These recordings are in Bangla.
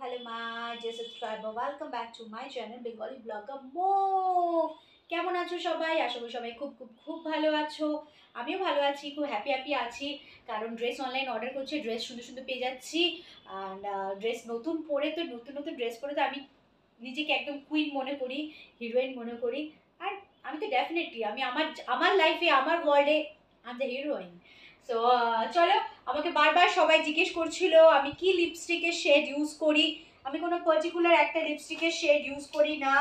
hello my dear subscriber welcome back to my channel Bengali blogger মো কেমন আছো সবাই আশা করি সবাই খুব খুব খুব ভালো আছো আমিও ভালো আছি খুব হ্যাপি হ্যাপি আছি কারণ ড্রেস অনলাইন অর্ডার করছে ড্রেস সুন্দর সুন্দর পেয়ে যাচ্ছি আর ড্রেস uh, নতুন পরে তো নতুন নতুন ড্রেস পরে তো আমি নিজেকে একদম কুইন মনে করি হিরোইন মনে করি আর আমি তো ডেফিনেটলি আমি আমার আমার লাইফে আমার ওয়ার্ল্ডে আমি দ্য হিরোইন সো uh, চলো আমাকে বারবার সবাই জিজ্ঞেস করছিল আমি কি লিপস্টিকের শেড ইউজ করি আমি কোনো পার্টিকুলার একটা লিপস্টিকের শেড ইউজ করি না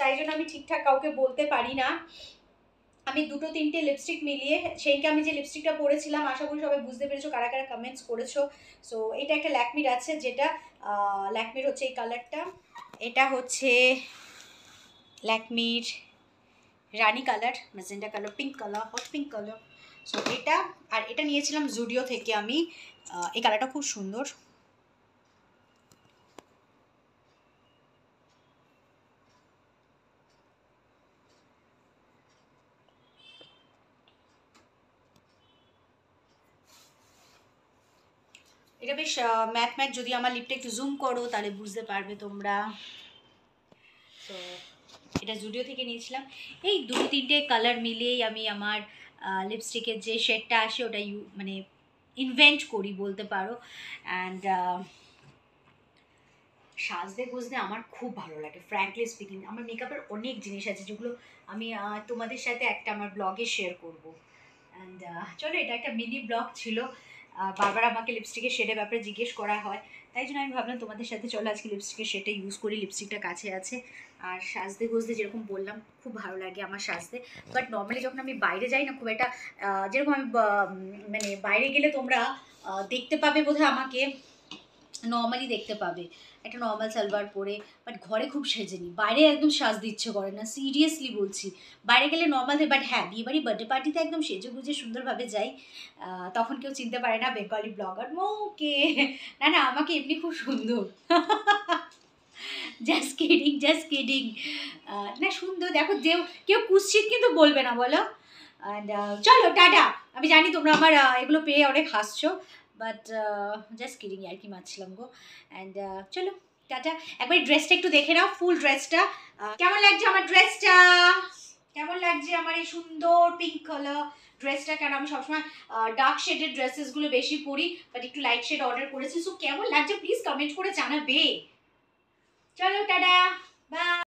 তাই জন্য আমি ঠিকঠাক কাউকে বলতে পারি না আমি দুটো তিনটে লিপস্টিক মিলিয়ে সেইকে আমি যে লিপস্টিকটা পরেছিলাম আশা করি সবাই বুঝতে পেরেছো কারা কারা কমেন্টস করেছো সো এটা একটা ল্যাকমির আছে যেটা ল্যাকমির হচ্ছে এই কালারটা এটা হচ্ছে ল্যাকমির রানি colour magenta colour pink colour hot pink colour so এটা আর এটা নিয়েছিলাম জুডিও থেকে আমি এই কালারটা খুব সুন্দর এটা বেশ ম্যাথ ম্যাথ যদি আমার লিপটা একটু জুম করো তাহলে বুঝতে পারবে তোমরা তো এটা জুডিও থেকে নিয়েছিলাম এই দু তিনটে কালার মিলিয়েই আমি আমার লিপস্টিকের যে শেডটা আসে ওটা ইউ মানে ইনভেন্ট করি বলতে পারো অ্যান্ড সাজতে গুজতে আমার খুব ভালো লাগে ফ্র্যাঙ্কলি স্পিকিং আমার মেকআপের অনেক জিনিস আছে যেগুলো আমি তোমাদের সাথে একটা আমার ব্লগে শেয়ার করবো অ্যান্ড চলো এটা একটা মিনি ব্লগ ছিল বারবার আমাকে লিপস্টিকের শেডের ব্যাপারে জিজ্ঞেস করা হয় তাই জন্য আমি ভাবলাম তোমাদের সাথে চলো আজকে লিপস্টিকের শেডটা ইউজ করি লিপস্টিকটা কাছে আছে আর সাজতে গুজতে যেরকম বললাম খুব ভালো লাগে আমার সাজতে বাট নর্মালি যখন আমি বাইরে যাই না খুব একটা যেরকম আমি মানে বাইরে গেলে তোমরা দেখতে পাবে বোধহয় আমাকে নর্মালি দেখতে পাবে একটা নর্মাল সালোয়ার পরে বাট ঘরে খুব সেজে নিই বাইরে একদম সাজ দিচ্ছে করে না সিরিয়াসলি বলছি বাইরে গেলে নর্মাল বাট হ্যাঁ বিয়েবাড়ি বার্থডে পার্টিতে একদম সেজে গুজে সুন্দরভাবে যাই তখন কেউ চিনতে পারে না বেঙ্গলি ব্লগার মোকে না না আমাকে এমনি খুব সুন্দর জাস্ট কেডিং জাস্ট কেডিং না সুন্দর দেখো যে কেউ কুশ্চিত কিন্তু বলবে না বলো অ্যান্ড চলো টাটা আমি জানি তোমরা আমার এগুলো পেয়ে অনেক হাসছো বাট জাস্ট কিডিং আর কি মাছিলাম গো অ্যান্ড চলো টাটা একবার ড্রেসটা একটু দেখে নাও ফুল ড্রেসটা কেমন লাগছে আমার ড্রেসটা কেমন লাগছে আমার এই সুন্দর পিঙ্ক কালার ড্রেসটা কেন আমি সবসময় ডার্ক শেডের ড্রেসেসগুলো বেশি পরি বাট একটু লাইট শেড অর্ডার করেছি সো কেমন লাগছে প্লিজ কমেন্ট করে জানাবে চলো টাটা বা